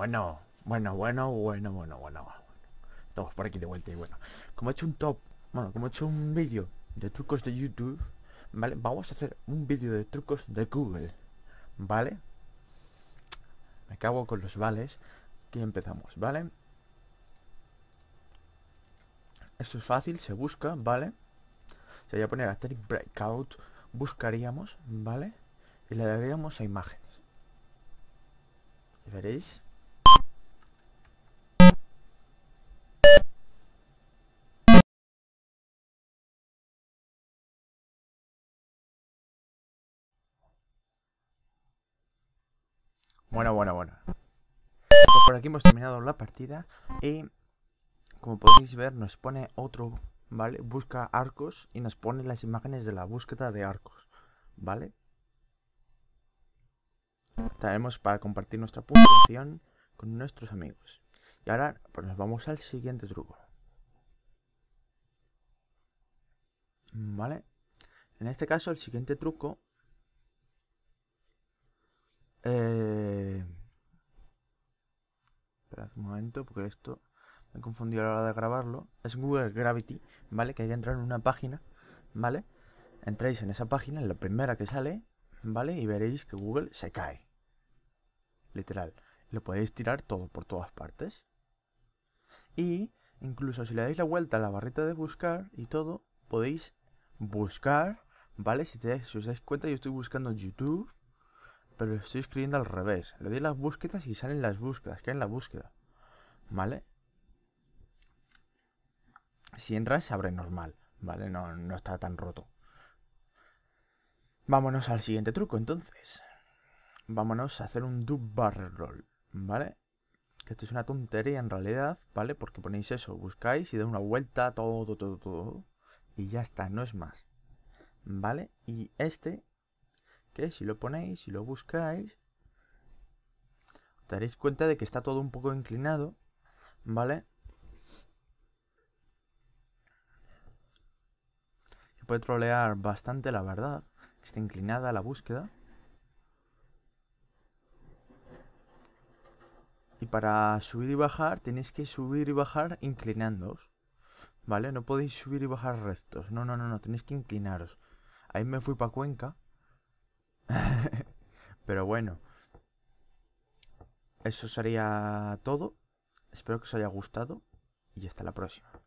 Bueno, bueno, bueno, bueno, bueno, bueno, Estamos por aquí de vuelta y bueno. Como he hecho un top, bueno, como he hecho un vídeo de trucos de YouTube, ¿vale? Vamos a hacer un vídeo de trucos de Google, ¿vale? Me cago con los vales. Aquí empezamos, ¿vale? Esto es fácil, se busca, ¿vale? Se voy a poner Asterix Breakout, buscaríamos, ¿vale? Y le daríamos a imágenes. Y veréis Bueno, bueno, bueno. Pues por aquí hemos terminado la partida y como podéis ver nos pone otro, ¿vale? Busca arcos y nos pone las imágenes de la búsqueda de arcos, ¿vale? Tenemos para compartir nuestra puntuación con nuestros amigos. Y ahora pues nos vamos al siguiente truco. ¿Vale? En este caso el siguiente truco eh... Esperad un momento, porque esto me he confundido a la hora de grabarlo. Es Google Gravity, ¿vale? Que hay que entrar en una página, ¿vale? Entráis en esa página, en la primera que sale, ¿vale? Y veréis que Google se cae. Literal. Lo podéis tirar todo por todas partes. Y incluso si le dais la vuelta a la barrita de buscar y todo, podéis buscar, ¿vale? Si, si os dais cuenta, yo estoy buscando YouTube pero lo estoy escribiendo al revés. Le doy las búsquedas y salen las búsquedas, que en la búsqueda. ¿Vale? Si entras, se abre normal, ¿vale? No, no está tan roto. Vámonos al siguiente truco, entonces. Vámonos a hacer un do barrel roll, ¿vale? Que esto es una tontería en realidad, ¿vale? Porque ponéis eso, buscáis y da una vuelta, todo, todo, todo, todo. Y ya está, no es más. ¿Vale? Y este si lo ponéis, si lo buscáis, os daréis cuenta de que está todo un poco inclinado, ¿vale? Se puede trolear bastante, la verdad, que está inclinada la búsqueda. Y para subir y bajar tenéis que subir y bajar inclinándoos. ¿Vale? No podéis subir y bajar rectos. No, no, no, no. Tenéis que inclinaros. Ahí me fui para Cuenca. Pero bueno, eso sería todo. Espero que os haya gustado y hasta la próxima.